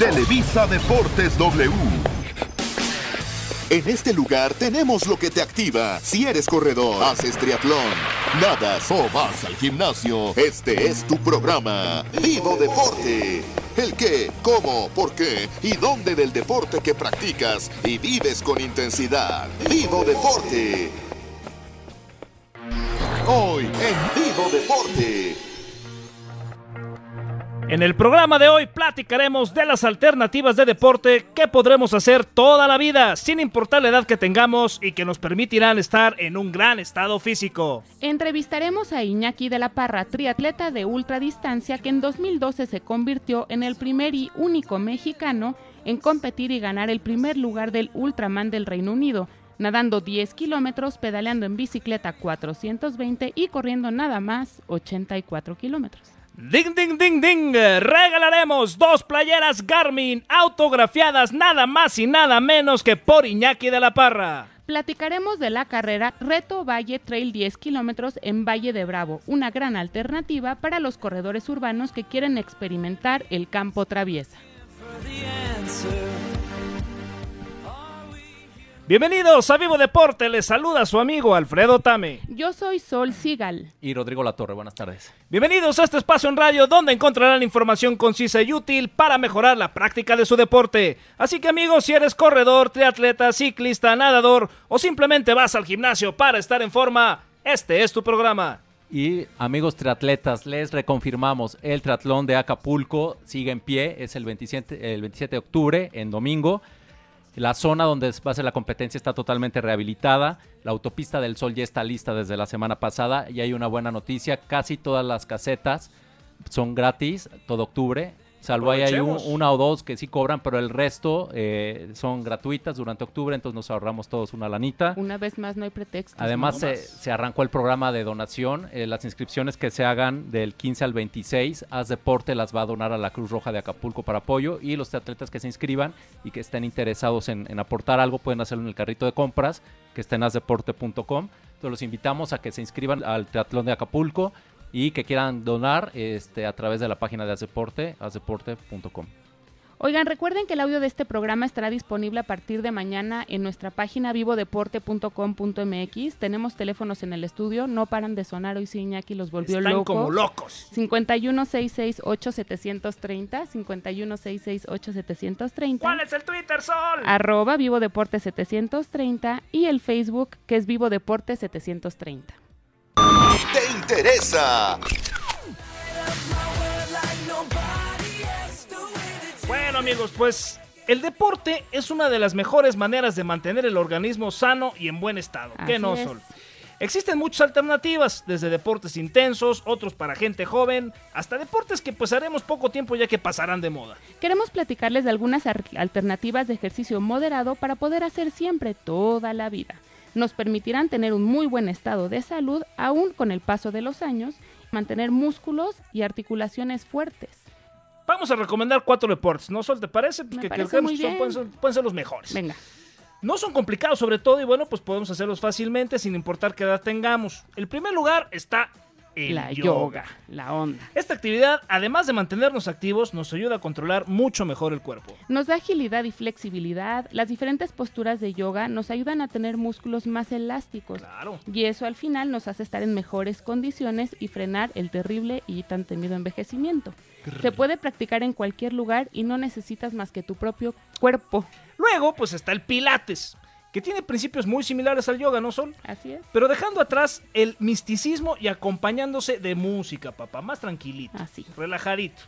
Televisa Deportes W. En este lugar tenemos lo que te activa. Si eres corredor, haces triatlón, nadas o vas al gimnasio, este es tu programa. Vivo Deporte. El qué, cómo, por qué y dónde del deporte que practicas y vives con intensidad. Vivo Deporte. Hoy en Vivo Deporte. En el programa de hoy platicaremos de las alternativas de deporte que podremos hacer toda la vida, sin importar la edad que tengamos y que nos permitirán estar en un gran estado físico. Entrevistaremos a Iñaki de la Parra, triatleta de ultradistancia que en 2012 se convirtió en el primer y único mexicano en competir y ganar el primer lugar del Ultraman del Reino Unido, nadando 10 kilómetros, pedaleando en bicicleta 420 y corriendo nada más 84 kilómetros. Ding, ding, ding, ding. Regalaremos dos playeras Garmin autografiadas nada más y nada menos que por Iñaki de la Parra. Platicaremos de la carrera Reto Valle Trail 10 kilómetros en Valle de Bravo, una gran alternativa para los corredores urbanos que quieren experimentar el campo traviesa. Bienvenidos a Vivo Deporte, les saluda su amigo Alfredo Tame. Yo soy Sol Sigal. Y Rodrigo Torre, buenas tardes. Bienvenidos a este espacio en radio donde encontrarán información concisa y útil para mejorar la práctica de su deporte. Así que amigos, si eres corredor, triatleta, ciclista, nadador o simplemente vas al gimnasio para estar en forma, este es tu programa. Y amigos triatletas, les reconfirmamos, el triatlón de Acapulco sigue en pie, es el el 27 de octubre, en domingo. La zona donde va a la competencia está totalmente rehabilitada. La autopista del Sol ya está lista desde la semana pasada y hay una buena noticia. Casi todas las casetas son gratis todo octubre Salvo ahí hay una o dos que sí cobran, pero el resto eh, son gratuitas durante octubre, entonces nos ahorramos todos una lanita. Una vez más, no hay pretexto. Además, se, arrancó el programa de donación. Eh, las inscripciones que se hagan del 15 al 26, Haz Deporte las va a donar a la Cruz Roja de Acapulco para apoyo y los atletas que se inscriban y que estén interesados en, aportar algo pueden hacerlo en el carrito de compras que está en asdeporte.com. Entonces los invitamos a que se inscriban al Teatlón de Acapulco y que quieran donar este, a través de la página de Azeporte, azeporte.com. Oigan, recuerden que el audio de este programa estará disponible a partir de mañana en nuestra página vivodeporte.com.mx. Tenemos teléfonos en el estudio, no paran de sonar hoy si Iñaki los volvió Están locos. como locos. 51668730. ¿Cuál es el Twitter, Sol? Arroba vivodeporte 730 y el Facebook que es vivodeporte 730 te interesa. Bueno amigos, pues el deporte es una de las mejores maneras de mantener el organismo sano y en buen estado. Que no, Existen muchas alternativas, desde deportes intensos, otros para gente joven, hasta deportes que pues haremos poco tiempo ya que pasarán de moda. Queremos platicarles de algunas alternativas de ejercicio moderado para poder hacer siempre toda la vida nos permitirán tener un muy buen estado de salud aún con el paso de los años, mantener músculos y articulaciones fuertes. Vamos a recomendar cuatro deportes, ¿no, Sol? ¿Te parece? que, pueden ser los mejores. Venga. No son complicados sobre todo y bueno, pues podemos hacerlos fácilmente sin importar qué edad tengamos. El primer lugar está la yoga. la onda. Esta actividad, además de mantenernos activos, nos ayuda a controlar mucho mejor el cuerpo. Nos da agilidad y flexibilidad. Las diferentes posturas de yoga nos ayudan a tener músculos más elásticos. Y eso al final nos hace estar en mejores condiciones y frenar el terrible y tan temido envejecimiento. Se puede practicar en cualquier lugar y no necesitas más que tu propio cuerpo. Luego, pues está el Pilates que tiene principios muy similares al yoga, ¿no, Sol? Así es. Pero dejando atrás el misticismo y acompañándose de música, papá, más tranquilito, Así. Ah, relajadito.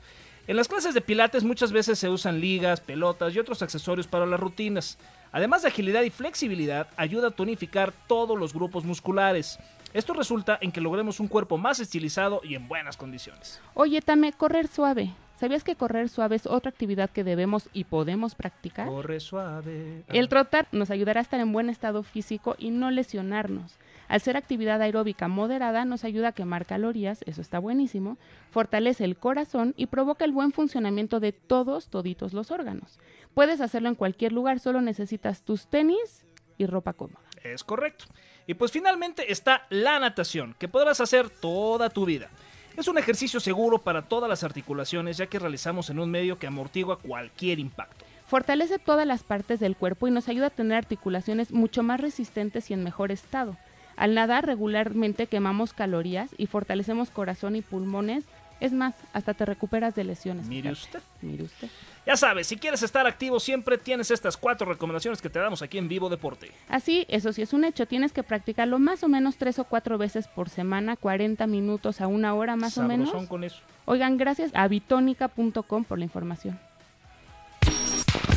En las clases de pilates muchas veces se usan ligas, pelotas y otros accesorios para las rutinas. Además de agilidad y flexibilidad, ayuda a tonificar todos los grupos musculares. Esto resulta en que logremos un cuerpo más estilizado y en buenas condiciones. Oye, Tame, correr suave. ¿Sabías que correr suave es otra actividad que debemos y podemos practicar? Corre suave. El trotar nos ayudará a estar en buen estado físico y no lesionarnos. Al ser actividad aeróbica moderada nos ayuda a quemar calorías, eso está buenísimo, fortalece el corazón y provoca el buen funcionamiento de todos, toditos los órganos. Puedes hacerlo en cualquier lugar, solo necesitas tus tenis y ropa cómoda. Es correcto. Y pues finalmente está la natación, que podrás hacer toda tu vida. Es un ejercicio seguro para todas las articulaciones ya que realizamos en un medio que amortigua cualquier impacto. Fortalece todas las partes del cuerpo y nos ayuda a tener articulaciones mucho más resistentes y en mejor estado. Al nadar regularmente quemamos calorías y fortalecemos corazón y pulmones es más, hasta te recuperas de lesiones. Mire usted. Mire usted. Ya sabes, si quieres estar activo siempre tienes estas cuatro recomendaciones que te damos aquí en Vivo Deporte. Así, eso sí es un hecho, tienes que practicarlo más o menos tres o cuatro veces por semana, 40 minutos a una hora más o menos. con eso. Oigan, gracias a bitónica.com por la información.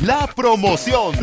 La promoción.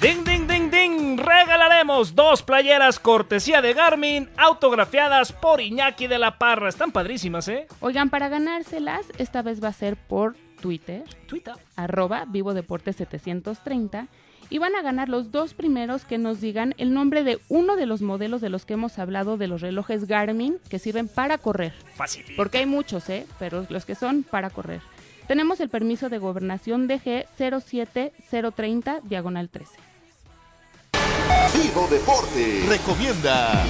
Ding, ding, ding, ding. Regalaremos dos playeras cortesía de Garmin, autografiadas por Iñaki de la Parra. Están padrísimas, ¿eh? Oigan, para ganárselas, esta vez va a ser por Twitter. Twitter. Arroba Vivo Deporte 730. Y van a ganar los dos primeros que nos digan el nombre de uno de los modelos de los que hemos hablado de los relojes Garmin que sirven para correr. Fácil. Porque hay muchos, ¿eh? Pero los que son para correr. Tenemos el permiso de gobernación DG 07030 diagonal 13. Vivo Deporte recomienda.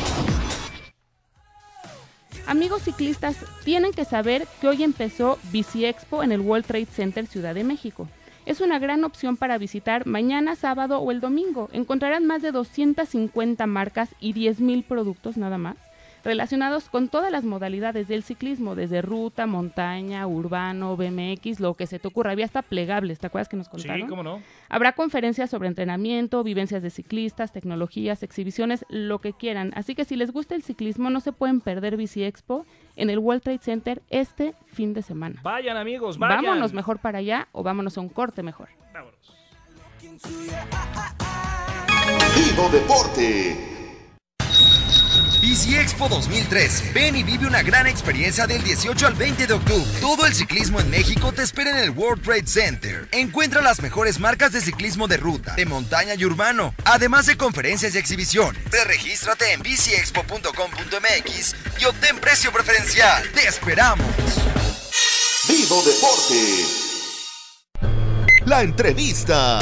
Amigos ciclistas, tienen que saber que hoy empezó Bici Expo en el World Trade Center Ciudad de México. Es una gran opción para visitar mañana, sábado o el domingo. Encontrarán más de 250 marcas y 10.000 productos nada más relacionados con todas las modalidades del ciclismo, desde ruta, montaña, urbano, BMX, lo que se te ocurra. Había hasta plegables, ¿te acuerdas que nos contaron? Sí, cómo no. Habrá conferencias sobre entrenamiento, vivencias de ciclistas, tecnologías, exhibiciones, lo que quieran. Así que si les gusta el ciclismo, no se pueden perder Bici Expo en el World Trade Center este fin de semana. Vayan, amigos, vayan. Vámonos mejor para allá o vámonos a un corte mejor. Vámonos. Vivo Deporte Bici Expo 2013. Ven y vive una gran experiencia del 18 al 20 de octubre. Todo el ciclismo en México te espera en el World Trade Center. Encuentra las mejores marcas de ciclismo de ruta, de montaña y urbano, además de conferencias y exhibiciones. Regístrate en biciexpo.com.mx y obtén precio preferencial. ¡Te esperamos! ¡Vivo Deporte! La entrevista.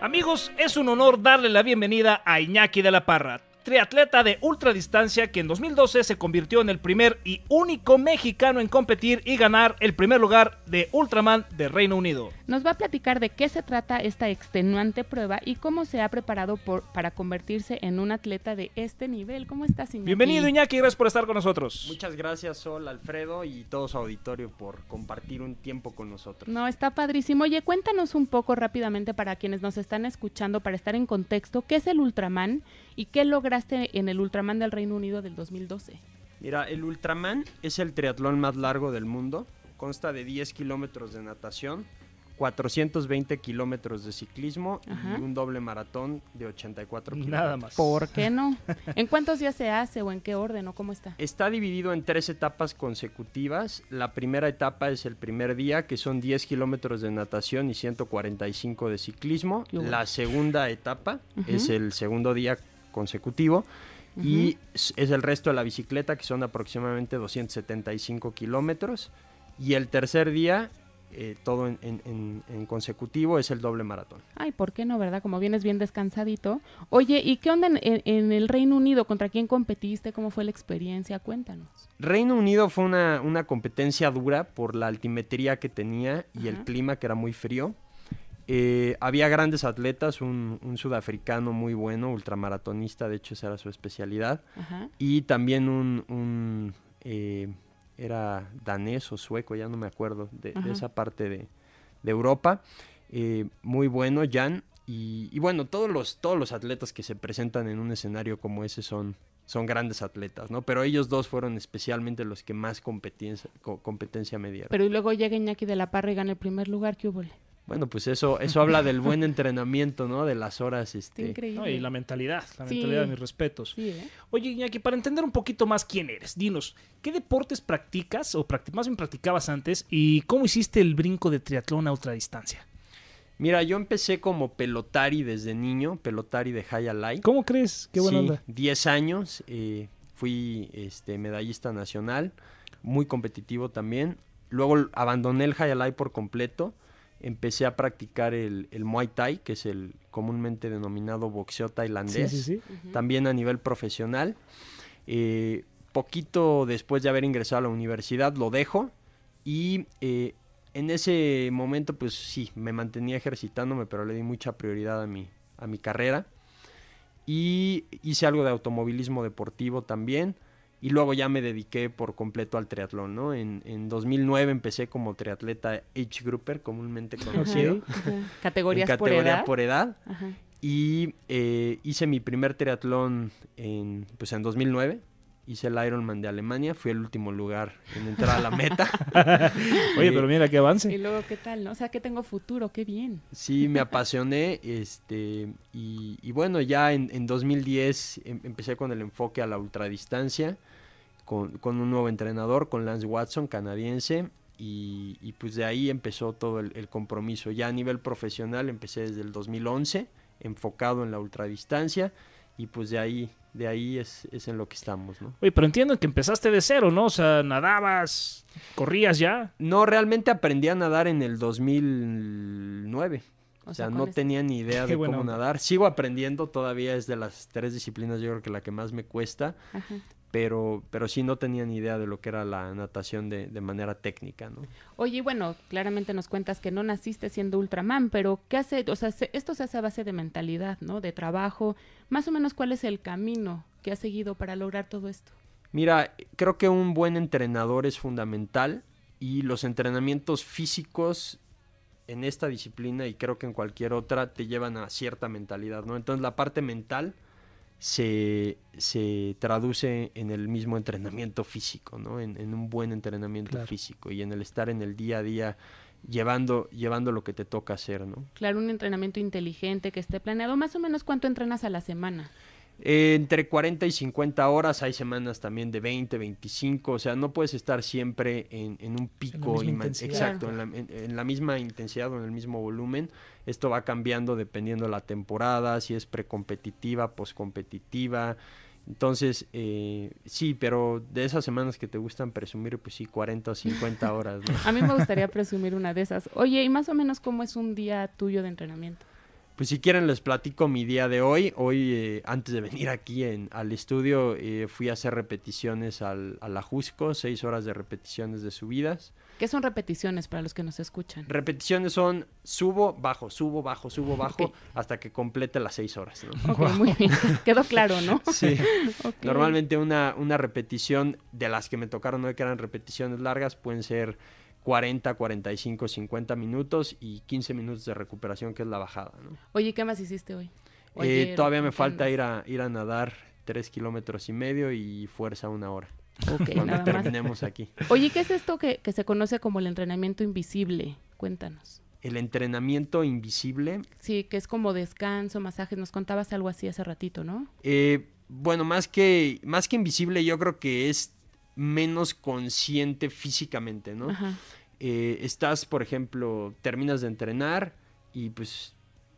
Amigos, es un honor darle la bienvenida a Iñaki de la Parra, triatleta de ultradistancia que en 2012 se convirtió en el primer y único mexicano en competir y ganar el primer lugar de Ultraman de Reino Unido. Nos va a platicar de qué se trata esta extenuante prueba y cómo se ha preparado para convertirse en un atleta de este nivel. ¿Cómo estás, Iñaki? Bienvenido, Iñaki, gracias por estar con nosotros. Muchas gracias, Sol, Alfredo y todo su auditorio por compartir un tiempo con nosotros. No, está padrísimo. Oye, cuéntanos un poco rápidamente para quienes nos están escuchando, para estar en contexto, ¿qué es el Ultraman? ¿Y qué lograste en el Ultraman del Reino Unido del 2012? Mira, el Ultraman es el triatlón más largo del mundo. Consta de 10 kilómetros de natación, 420 kilómetros de ciclismo y un doble maratón de 84 kilómetros. Nada más. ¿Por qué no? ¿En cuántos días se hace o en qué orden o cómo está? Está dividido en tres etapas consecutivas. La primera etapa es el primer día, que son 10 kilómetros de natación y 145 de ciclismo. La segunda etapa es el segundo día consecutivo. Y es el resto de la bicicleta, que son aproximadamente 275 kilómetros. Y el tercer día, eh, todo en, consecutivo, es el doble maratón. Ay, ¿por qué no, verdad? Como vienes bien descansadito. Oye, ¿y qué onda en, el Reino Unido? ¿Contra quién competiste? ¿Cómo fue la experiencia? Cuéntanos. Reino Unido fue una, competencia dura por la altimetría que tenía y el clima que era muy frío eh, había grandes atletas, un, sudafricano muy bueno, ultramaratonista, de hecho esa era su especialidad, y también un, eh, era danés o sueco, ya no me acuerdo, de, esa parte de, Europa, eh, muy bueno, Jan, y, bueno, todos los, todos los atletas que se presentan en un escenario como ese son, son grandes atletas, ¿no? Pero ellos dos fueron especialmente los que más competencia, co competencia me Pero luego llega Iñaki de la Parra y gana el primer lugar, ¿qué hubo? Bueno, pues eso, eso habla del buen entrenamiento, ¿no? De las horas, este. y la mentalidad, la mentalidad de mis respetos. ¿eh? Oye, Iñaki, para entender un poquito más quién eres, dinos, ¿qué deportes practicas o más bien practicabas antes y cómo hiciste el brinco de triatlón a otra distancia? Mira, yo empecé como pelotari desde niño, pelotari de High alight. ¿Cómo crees? Qué buena onda. 10 años, eh, fui este, medallista nacional, muy competitivo también. Luego abandoné el High por completo empecé a practicar el, Muay Thai, que es el comúnmente denominado boxeo tailandés, también a nivel profesional. Eh, poquito después de haber ingresado a la universidad lo dejo y eh, en ese momento pues sí, me mantenía ejercitándome, pero le di mucha prioridad a mi, a mi carrera. Y hice algo de automovilismo deportivo también y luego ya me dediqué por completo al triatlón, ¿no? En, en 2009 empecé como triatleta age grouper, comúnmente conocido. Categorías categoría por edad. Por edad. Y eh, hice mi primer triatlón en, pues en 2009 hice el Ironman de Alemania, fui el último lugar en entrar a la meta. Oye, pero mira qué avance. Y luego qué tal, ¿no? O sea, que tengo futuro, qué bien. Sí, me apasioné, este, y, bueno, ya en, 2010 em, empecé con el enfoque a la ultradistancia, con, un nuevo entrenador, con Lance Watson, canadiense, y, pues de ahí empezó todo el, compromiso. Ya a nivel profesional empecé desde el 2011, enfocado en la ultradistancia, y pues de ahí, de ahí es, es en lo que estamos, ¿no? Oye, pero entiendo que empezaste de cero, ¿no? O sea, nadabas, corrías ya. No, realmente aprendí a nadar en el 2009. O, sea, no este. tenía ni idea de cómo nadar. Sigo aprendiendo todavía, es de las tres disciplinas yo creo que la que más me cuesta, Ajá pero, pero sí no tenían idea de lo que era la natación de, manera técnica, ¿no? Oye, bueno, claramente nos cuentas que no naciste siendo Ultraman, pero ¿qué hace? O sea, esto se hace a base de mentalidad, ¿no? De trabajo. Más o menos, ¿cuál es el camino que has seguido para lograr todo esto? Mira, creo que un buen entrenador es fundamental y los entrenamientos físicos en esta disciplina y creo que en cualquier otra te llevan a cierta mentalidad, ¿no? Entonces la parte mental se, se traduce en el mismo entrenamiento físico, ¿no? en, un buen entrenamiento físico y en el estar en el día a día llevando, llevando lo que te toca hacer. ¿no? Claro, un entrenamiento inteligente que esté planeado. Más o menos cuánto entrenas a la semana. Eh, entre 40 y 50 horas, hay semanas también de 20, 25, o sea, no puedes estar siempre en, un pico, exacto, en la, misma intensidad o en el mismo volumen. Esto va cambiando dependiendo de la temporada, si es precompetitiva, poscompetitiva, Entonces, eh, sí, pero de esas semanas que te gustan presumir, pues sí, 40 o 50 horas. A mí me gustaría presumir una de esas. Oye, ¿y más o menos cómo es un día tuyo de entrenamiento? Pues si quieren les platico mi día de hoy. Hoy, eh, antes de venir aquí en, al estudio, eh, fui a hacer repeticiones al, al Ajusco, seis horas de repeticiones de subidas. ¿Qué son repeticiones para los que nos escuchan? Repeticiones son subo, bajo, subo, bajo, subo, bajo, hasta que complete las seis horas. ¿no? muy bien. Quedó claro, ¿no? Sí. Normalmente una, una repetición de las que me tocaron hoy, que eran repeticiones largas, pueden ser 40, 45, 50 minutos y 15 minutos de recuperación, que es la bajada. ¿no? Oye, ¿qué más hiciste hoy? Eh, todavía me falta ir a, ir a nadar 3 kilómetros y medio y fuerza una hora. Ok, cuando terminemos aquí. Oye, ¿qué es esto que, se conoce como el entrenamiento invisible? Cuéntanos el entrenamiento invisible. Sí, que es como descanso, masajes, nos contabas algo así hace ratito, ¿no? Eh, bueno, más que, más que invisible, yo creo que es menos consciente físicamente, ¿no? Eh, estás, por ejemplo, terminas de entrenar y pues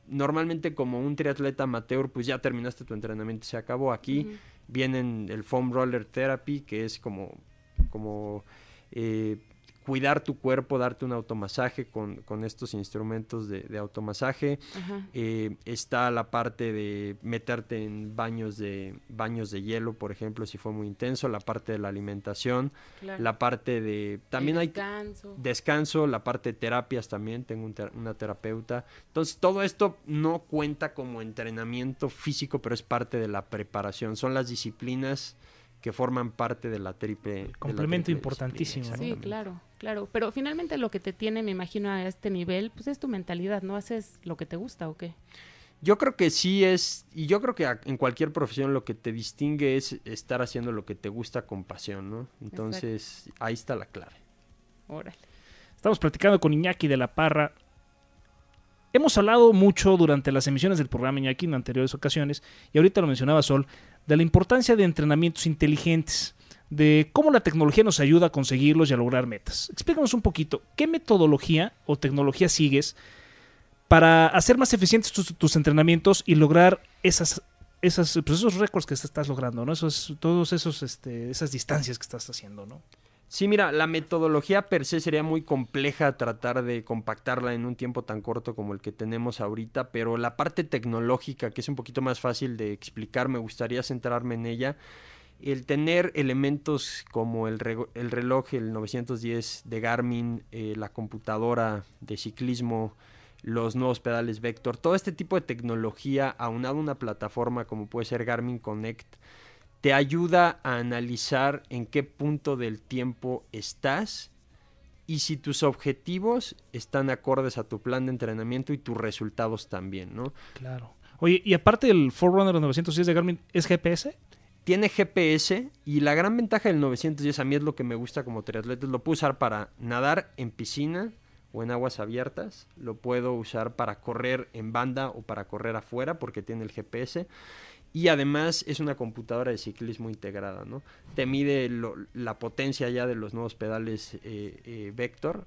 normalmente como un triatleta amateur, pues ya terminaste tu entrenamiento, se acabó aquí. Vienen el foam roller therapy, que es como, como eh, cuidar tu cuerpo, darte un automasaje con, con estos instrumentos de, automasaje. Eh, está la parte de meterte en baños de, baños de hielo, por ejemplo, si fue muy intenso, la parte de la alimentación, la parte de... También hay descanso, la parte de terapias también, tengo una terapeuta. Entonces, todo esto no cuenta como entrenamiento físico, pero es parte de la preparación, son las disciplinas que forman parte de la triple. complemento importantísimo. Sí, claro. Claro, pero finalmente lo que te tiene, me imagino, a este nivel, pues es tu mentalidad, ¿no? Haces lo que te gusta o qué. Yo creo que sí es, y yo creo que en cualquier profesión lo que te distingue es estar haciendo lo que te gusta con pasión, ¿no? Entonces, ahí está la clave. Órale. Estamos platicando con Iñaki de la Parra. Hemos hablado mucho durante las emisiones del programa Iñaki en anteriores ocasiones, y ahorita lo mencionaba Sol, de la importancia de entrenamientos inteligentes de cómo la tecnología nos ayuda a conseguirlos y a lograr metas. Explícanos un poquito, ¿qué metodología o tecnología sigues para hacer más eficientes tus, entrenamientos y lograr esas, pues esos récords que estás logrando, ¿no? Esos, todos esos, este, esas distancias que estás haciendo, ¿no? Sí, mira, la metodología per se sería muy compleja tratar de compactarla en un tiempo tan corto como el que tenemos ahorita, pero la parte tecnológica, que es un poquito más fácil de explicar, me gustaría centrarme en ella el tener elementos como el, reloj, el 910 de Garmin, eh, la computadora de ciclismo, los nuevos pedales Vector, todo este tipo de tecnología aunado a una plataforma como puede ser Garmin Connect, te ayuda a analizar en qué punto del tiempo estás y si tus objetivos están acordes a tu plan de entrenamiento y tus resultados también, ¿no? Claro. Oye, y aparte del Forerunner 910 de Garmin, ¿es GPS? tiene GPS y la gran ventaja del 910 a mí es lo que me gusta como triatleta, lo puedo usar para nadar en piscina o en aguas abiertas, lo puedo usar para correr en banda o para correr afuera porque tiene el GPS y además es una computadora de ciclismo integrada, ¿no? Te mide la potencia ya de los nuevos pedales eh, eh, Vector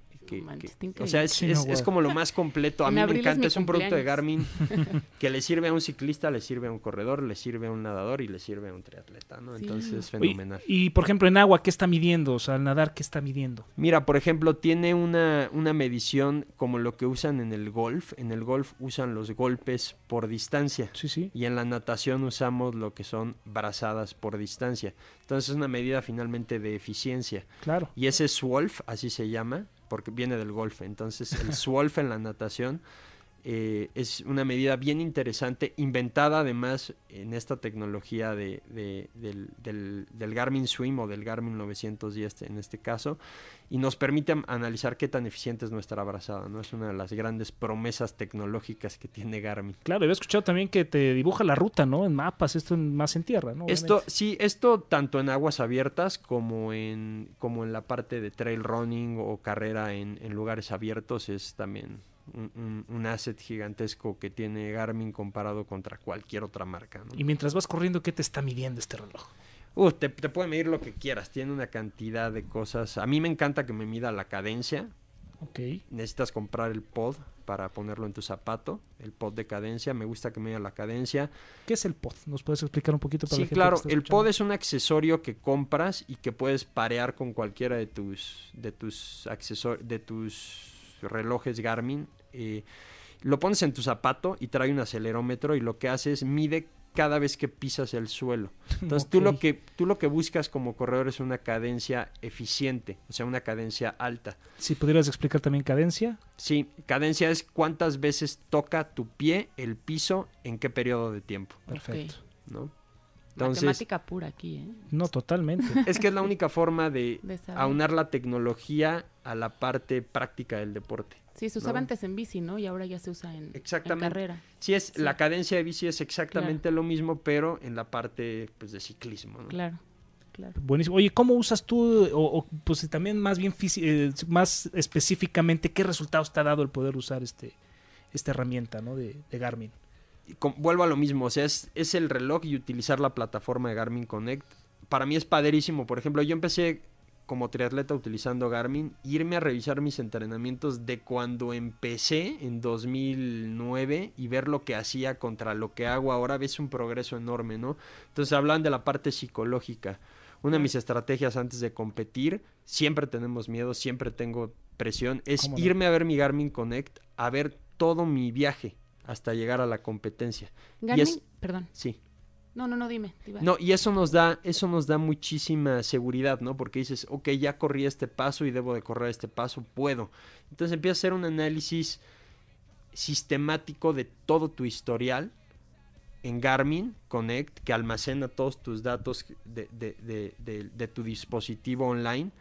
o sea, es, como lo más completo. A mí me encanta, es, un producto de Garmin que le sirve a un ciclista, le sirve a un corredor, le sirve a un nadador y le sirve a un triatleta, ¿no? es Entonces, fenomenal. Y, por ejemplo, en agua, ¿qué está midiendo? O sea, al nadar, ¿qué está midiendo? Mira, por ejemplo, tiene una, una medición como lo que usan en el golf. En el golf usan los golpes por distancia. Sí, sí. Y en la natación usamos lo que son brazadas por distancia. Entonces, es una medida finalmente de eficiencia. Claro. Y ese SWOLF, así se llama, porque viene del golf. Entonces el Swolf en la natación eh, es una medida bien interesante, inventada además en esta tecnología de, del, Garmin Swim o del Garmin 910 en este caso, y nos permite analizar qué tan eficiente es nuestra abrazada, ¿no? Es una de las grandes promesas tecnológicas que tiene Garmin. Claro, he escuchado también que te dibuja la ruta, ¿no? En mapas, esto más en tierra, ¿no? Esto, sí, esto tanto en aguas abiertas como en, como en la parte de trail running o carrera en lugares abiertos es también un, asset gigantesco que tiene Garmin comparado contra cualquier otra marca. Y mientras vas corriendo, ¿qué te está midiendo este reloj? Uh, te, puede medir lo que quieras, tiene una cantidad de cosas. A mí me encanta que me mida la cadencia. ok Necesitas comprar el pod para ponerlo en tu zapato, el pod de cadencia. Me gusta que me mida la cadencia. ¿Qué es el pod? ¿Nos puedes explicar un poquito para Sí, claro. el pod es un accesorio que compras y que puedes parear con cualquiera de tus, de tus accesorios, de tus relojes Garmin eh, lo pones en tu zapato y trae un acelerómetro y lo que hace es mide cada vez que pisas el suelo. Entonces tú, lo que, tú lo que buscas como corredor es una cadencia eficiente, o sea, una cadencia alta. Si pudieras explicar también cadencia. Sí, cadencia es cuántas veces toca tu pie el piso en qué periodo de tiempo. Perfecto. ¿No? Entonces, Matemática pura aquí, ¿eh? No, totalmente. Es que es la única forma de, aunar la tecnología a la parte práctica del deporte. Sí, se usaba antes en bici, ¿no? Y ahora ya se usa en, carrera. Sí, es, la cadencia de bici es exactamente lo mismo, pero en la parte pues, de ciclismo, ¿no? Claro. Claro. Buenísimo. Oye, ¿cómo usas tú, o, pues también más bien eh, más específicamente, qué resultados te ha dado el poder usar este, esta herramienta ¿no? de Garmin? vuelvo a lo mismo, o sea, es, el reloj y utilizar la plataforma de Garmin Connect. Para mí es padrísimo, por ejemplo, yo empecé como triatleta utilizando Garmin, irme a revisar mis entrenamientos de cuando empecé en 2009 y ver lo que hacía contra lo que hago ahora, ves un progreso enorme, ¿no? Entonces hablan de la parte psicológica. Una de mis estrategias antes de competir, siempre tenemos miedo, siempre tengo presión, es irme a ver mi Garmin Connect, a ver todo mi viaje hasta llegar a la competencia. ¿Garmin? perdón. Sí. No, no, no, dime. No, y eso nos da, eso nos da muchísima seguridad, ¿no? Porque dices, ok, ya corrí este paso y debo de correr este paso, puedo. Entonces empieza a hacer un análisis sistemático de todo tu historial en Garmin Connect, que almacena todos tus datos de tu dispositivo online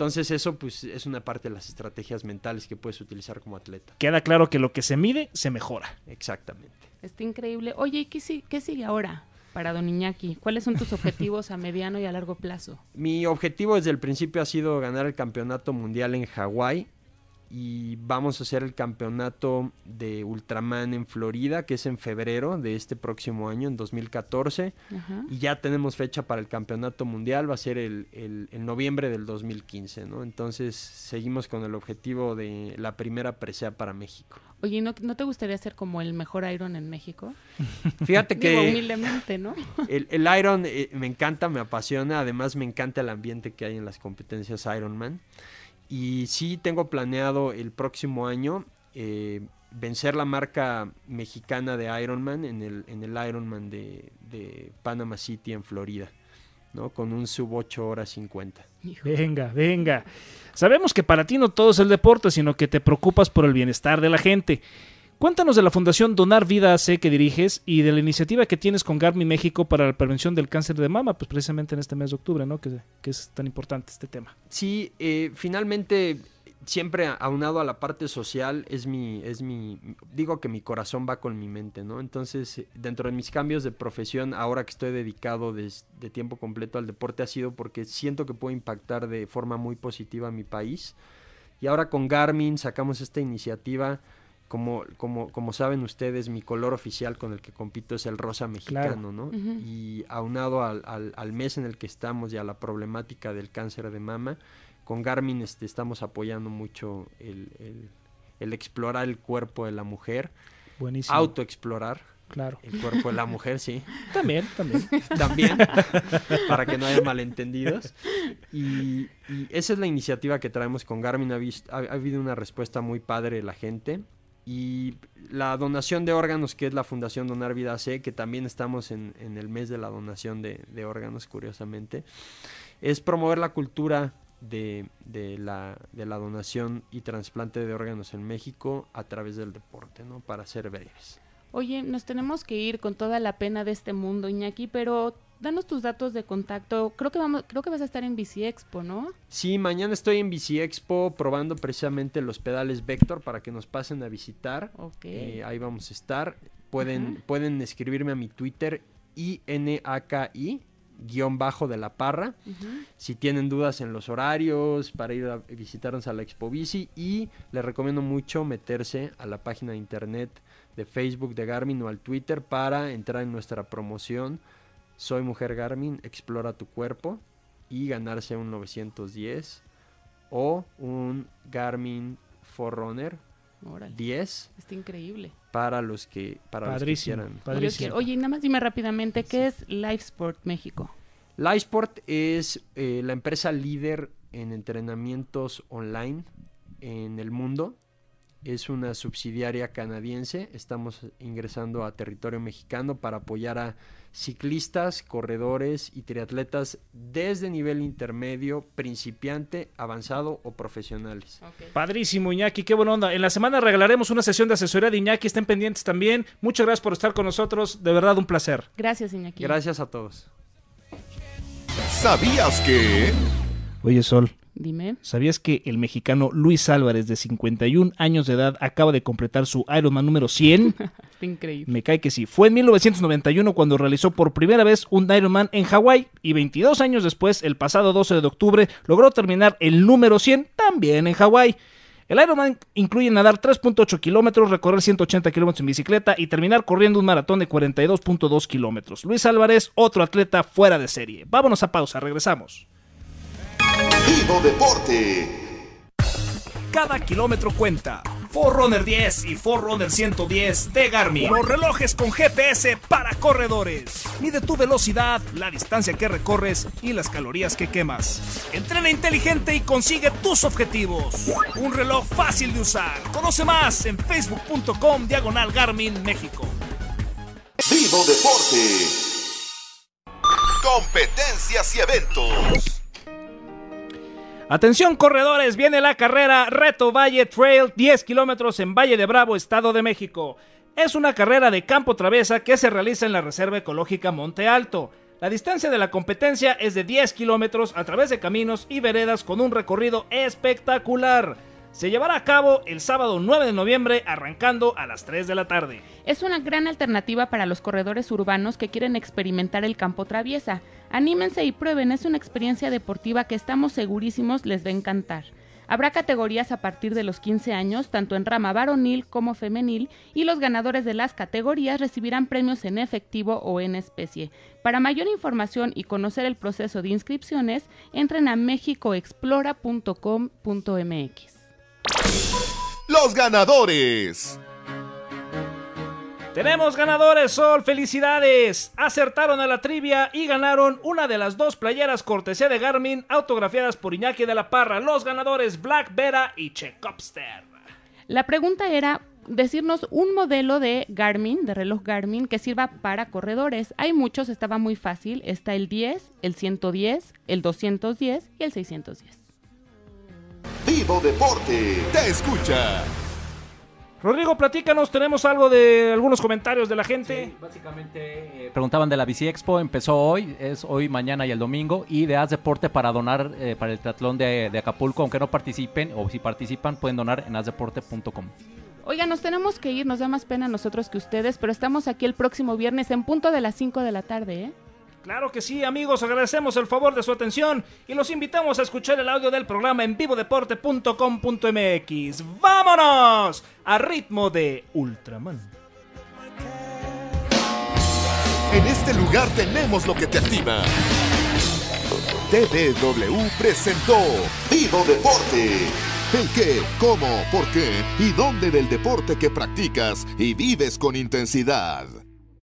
entonces eso pues es una parte de las estrategias mentales que puedes utilizar como atleta. Queda claro que lo que se mide se mejora. Exactamente. Está increíble. Oye, ¿y qué, qué sigue ahora? para Don Iñaki? ¿Cuáles son tus objetivos a mediano y a largo plazo? Mi objetivo desde el principio ha sido ganar el campeonato mundial en Hawái y vamos a hacer el campeonato de Ultraman en Florida, que es en febrero de este próximo año, en 2014. Y ya tenemos fecha para el campeonato mundial, va a ser el, el, noviembre del 2015, ¿no? Entonces seguimos con el objetivo de la primera presea para México. Oye, ¿no, te gustaría ser como el mejor Iron en México? Fíjate que... humildemente, ¿no? el, Iron eh, me encanta, me apasiona, además me encanta el ambiente que hay en las competencias Ironman. Y sí tengo planeado el próximo año eh, vencer la marca mexicana de Ironman en el, en el Ironman de, de Panama City en Florida. ¿no? Con un sub 8 horas 50. Venga, venga. Sabemos que para ti no todo es el deporte, sino que te preocupas por el bienestar de la gente. Cuéntanos de la Fundación Donar Vida AC que diriges y de la iniciativa que tienes con Garmin México para la prevención del cáncer de mama, pues precisamente en este mes de octubre, ¿no? Que, que es tan importante este tema. Sí, eh, finalmente siempre aunado a la parte social es mi es mi digo que mi corazón va con mi mente no entonces dentro de mis cambios de profesión ahora que estoy dedicado de tiempo completo al deporte ha sido porque siento que puedo impactar de forma muy positiva a mi país y ahora con Garmin sacamos esta iniciativa como, como, como saben ustedes, mi color oficial con el que compito es el rosa mexicano, ¿no? Y aunado al, mes en el que estamos y a la problemática del cáncer de mama, con Garmin este, estamos apoyando mucho el, el, explorar el cuerpo de la mujer, Buenísimo. autoexplorar. Claro. El cuerpo de la mujer, sí. También, también. También, para que no haya malentendidos. Y, esa es la iniciativa que traemos con Garmin. ha habido una respuesta muy padre de la gente y la donación de órganos, que es la Fundación Donar Vida C, que también estamos en, el mes de la donación de, órganos, curiosamente, es promover la cultura de, de, la, donación y trasplante de órganos en México a través del deporte, ¿no? Para ser breves. Oye, nos tenemos que ir con toda la pena de este mundo, Iñaki, pero danos tus datos de contacto. Creo que vamos, creo que vas a estar en Bici Expo, ¿no? Sí, mañana estoy en Bici Expo probando precisamente los pedales Vector para que nos pasen a visitar. Okay. Eh, ahí vamos a estar. Pueden, pueden escribirme a mi Twitter INAKI guión bajo de la parra. Si tienen dudas en los horarios, para ir a visitarnos a la Expo Bici. Y les recomiendo mucho meterse a la página de internet de Facebook de Garmin o al Twitter para entrar en nuestra promoción soy Mujer Garmin, explora tu cuerpo y ganarse un 910 o un Garmin Forerunner 10. Está increíble. Para los que, para los que quieran. Oye, nada más dime rápidamente, ¿qué es LifeSport México? LifeSport es eh, la empresa líder en entrenamientos online en el mundo es una subsidiaria canadiense. Estamos ingresando a territorio mexicano para apoyar a ciclistas, corredores y triatletas desde nivel intermedio, principiante, avanzado o profesionales. Padrísimo, Iñaki, qué buena onda. En la semana regalaremos una sesión de asesoría de Iñaki, estén pendientes también. Muchas gracias por estar con nosotros, de verdad un placer. Gracias, Iñaki. Gracias a todos. ¿Sabías que... Oye, Sol. ¿Sabías que el mexicano Luis Álvarez, de 51 años de edad, acaba de completar su Ironman número 100? Está increíble. Me cae que sí. Fue en 1991 cuando realizó por primera vez un Ironman en Hawái y 22 años después, el pasado 12 de octubre, logró terminar el número 100 también en Hawái. El Ironman incluye nadar 3.8 kilómetros, recorrer 180 kilómetros en bicicleta y terminar corriendo un maratón de 42.2 kilómetros. Luis Álvarez, otro atleta fuera de serie. Vámonos a pausa, regresamos. Vivo Deporte. Cada kilómetro cuenta. Forerunner 10 y Forerunner 110 de Garmin. Los relojes con GPS para corredores. Mide tu velocidad, la distancia que recorres y las calorías que quemas. Entrena inteligente y consigue tus objetivos. Un reloj fácil de usar. Conoce más en facebook.com diagonal Garmin México. Vivo Deporte. Competencias y eventos. Atención corredores, viene la carrera Reto Valle Trail 10 kilómetros en Valle de Bravo, Estado de México. Es una carrera de campo travesa que se realiza en la Reserva Ecológica Monte Alto. La distancia de la competencia es de 10 kilómetros a través de caminos y veredas con un recorrido espectacular se llevará a cabo el sábado 9 de noviembre arrancando a las 3 de la tarde. Es una gran alternativa para los corredores urbanos que quieren experimentar el campo traviesa. Anímense y prueben, es una experiencia deportiva que estamos segurísimos les va a encantar. Habrá categorías a partir de los 15 años, tanto en rama varonil como femenil, y los ganadores de las categorías recibirán premios en efectivo o en especie. Para mayor información y conocer el proceso de inscripciones, entren a mexicoexplora.com.mx. Los ganadores. Tenemos ganadores, Sol, felicidades. Acertaron a la trivia y ganaron una de las dos playeras cortesía de Garmin autografiadas por Iñaki de la Parra. Los ganadores Black Vera y Checopster. La pregunta era decirnos un modelo de Garmin, de reloj Garmin, que sirva para corredores. Hay muchos, estaba muy fácil. Está el 10, el 110, el 210 y el 610. Vivo Deporte, te escucha. Rodrigo, platícanos, tenemos algo de algunos comentarios de la gente. básicamente eh, preguntaban de la Bici Expo, empezó hoy, es hoy, mañana y el domingo, y de Haz Deporte para donar eh, para el triatlón de, Acapulco, aunque no participen, o si participan pueden donar en asdeporte.com Oiga, nos tenemos que ir, nos da más pena nosotros que ustedes, pero estamos aquí el próximo viernes en punto de las 5 de la tarde, ¿eh? Claro que sí, amigos, agradecemos el favor de su atención y los invitamos a escuchar el audio del programa en vivodeporte.com.mx. ¡Vámonos! A ritmo de Ultraman. En este lugar tenemos lo que te activa. Tdw presentó Vivo Deporte. El qué, cómo, por qué y dónde del deporte que practicas y vives con intensidad.